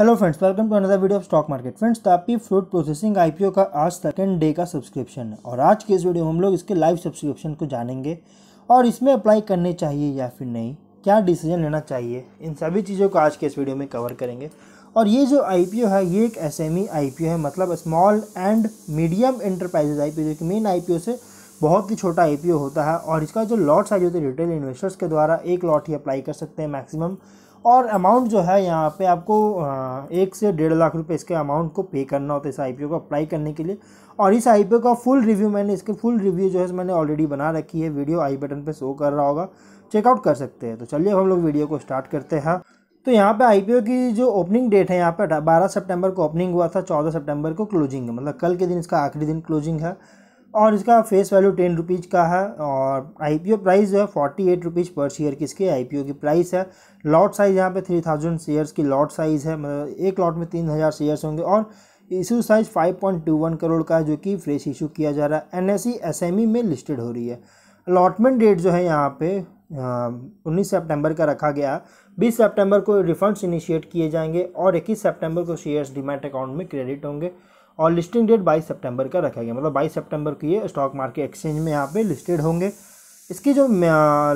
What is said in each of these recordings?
hello friends welcome to another video of stock market friends Tapi fruit processing IPO का आज second day का subscription है और आज के इस वीडियो में हम लोग इसके लाइव सब्सक्रिप्शन को जानेंगे और इसमें अप्लाई करने चाहिए या फिर नहीं क्या डिसीजन लेना चाहिए इन सभी चीज़ों को आज के इस वीडियो में कवर करेंगे और ये जो आई है ये एक एस एम e है मतलब स्मॉल एंड मीडियम एंटरप्राइजेज आई जो कि मेन आई से बहुत ही छोटा आई होता है और इसका जो लॉट साइज होते हैं रिटेल इन्वेस्टर्स के द्वारा एक लॉट ही अप्लाई कर सकते हैं मैक्सिमम और अमाउंट जो है यहाँ पे आपको एक से डेढ़ लाख रुपए इसके अमाउंट को पे करना होता है इस आई को अप्लाई करने के लिए और इस आई का फुल रिव्यू मैंने इसके फुल रिव्यू जो है मैंने ऑलरेडी बना रखी है वीडियो आई बटन पर शो कर रहा होगा चेकआउट कर सकते हैं तो चलिए अब हम लोग वीडियो को स्टार्ट करते हैं तो यहाँ पे आईपीओ की जो ओपनिंग डेट है यहाँ पे 12 सितंबर को ओपनिंग हुआ था 14 सितंबर को क्लोजिंग है मतलब कल के दिन इसका आखिरी दिन क्लोजिंग है और इसका फेस वैल्यू टेन रुपीज़ का है और आई पी ओ प्राइस जो है फोर्टी एट रुपीज़ पर शेयर की इसके ओ की प्राइस है लॉट साइज़ यहाँ पे थ्री थाउजेंड शेयर्स की लॉट साइज़ है मतलब एक लॉट में तीन हज़ार शेयर्स होंगे और issue size five point two one crore का है जो कि फ्रेश इशू किया जा रहा है N S C S M E में लिस्टेड हो रही है अलॉटमेंट डेट जो है यहाँ पे उन्नीस सेप्टेम्बर का रखा गया बीस सेप्टेम्बर को रिफंड्स इनिशिएट किए जाएंगे और इक्कीस सेप्टेम्बर को शेयर्स डिमेट अकाउंट में क्रेडिट होंगे और लिस्टिंग डेट बाईस सितंबर का रखा गया मतलब बाईस सितंबर को ये स्टॉक मार्केट एक्सचेंज में यहाँ पे लिस्टेड होंगे इसकी जो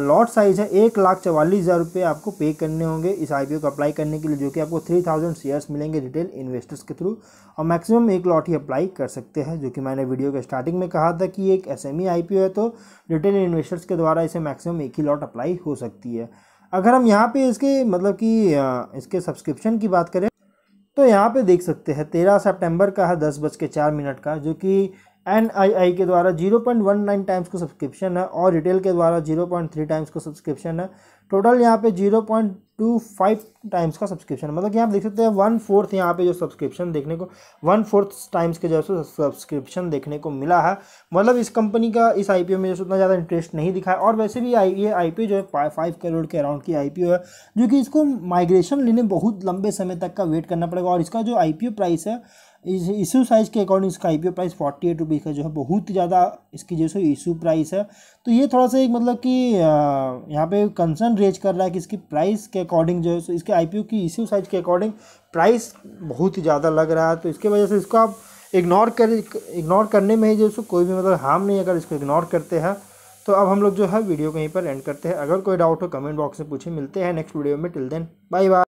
लॉट साइज़ है एक लाख चवालीस हज़ार रुपये आपको पे करने होंगे इस आई को अप्लाई करने के लिए जो कि आपको थ्री थाउजेंड शेयर्स मिलेंगे रिटेल इन्वेस्टर्स के थ्रू और मैक्सिमम एक लॉट ही अप्लाई कर सकते हैं जो कि मैंने वीडियो के स्टार्टिंग में कहा था कि एक एस एम e है तो रिटेल इन्वेस्टर्स के द्वारा इसे मैक्सिमम एक ही लॉट अप्लाई हो सकती है अगर हम यहाँ पे इसके मतलब कि इसके सब्सक्रिप्शन की बात करें तो यहाँ पे देख सकते हैं तेरह सितंबर का है दस बज के चार मिनट का जो कि एन आई आई के द्वारा zero point one nine times को सब्सक्रिप्शन है और रिटेल के द्वारा जीरो पॉइंट थ्री टाइम्स को सब्सक्रिप्शन है टोटल यहाँ पे zero point two five times का सब्सक्रिप्शन है मतलब कि आप देख सकते हैं वन फोर्थ यहाँ पे जो सब्सक्रिप्शन देखने को वन फोर्थ टाइम्स के जो है सब्सक्रिप्शन देखने को मिला है मतलब इस कंपनी का इस आई में जो उतना ज़्यादा इंटरेस्ट नहीं दिखा है और वैसे भी आई ये आई जो है फाइव करोड़ के अराउंड की आई है जो कि इसको माइग्रेशन लेने बहुत लंबे समय तक का वेट करना पड़ेगा और इसका जो आई प्राइस है इस इशू साइज़ के अकॉर्डिंग इसका आई प्राइस फोर्टी एट रुपीज़ का जो है बहुत ज़्यादा इसकी जो है इशू प्राइस है तो ये थोड़ा सा एक मतलब कि यहाँ पे कंसर्न रेज कर रहा है कि इसकी प्राइस के अकॉर्डिंग जो है इसके आई की इशू साइज़ के अकॉर्डिंग प्राइस बहुत ही ज़्यादा लग रहा है तो इसके वजह से इसको आप इग्नोर कर इग्नोर करने में ही जो कोई भी मतलब हार्म नहीं अगर इसको इग्नोर करते हैं तो अब हम लोग जो है वीडियो कहीं पर एंड करते हैं अगर कोई डाउट हो कमेंट बॉक्स में पूछे मिलते हैं नेक्स्ट वीडियो में टिल देन बाय बाय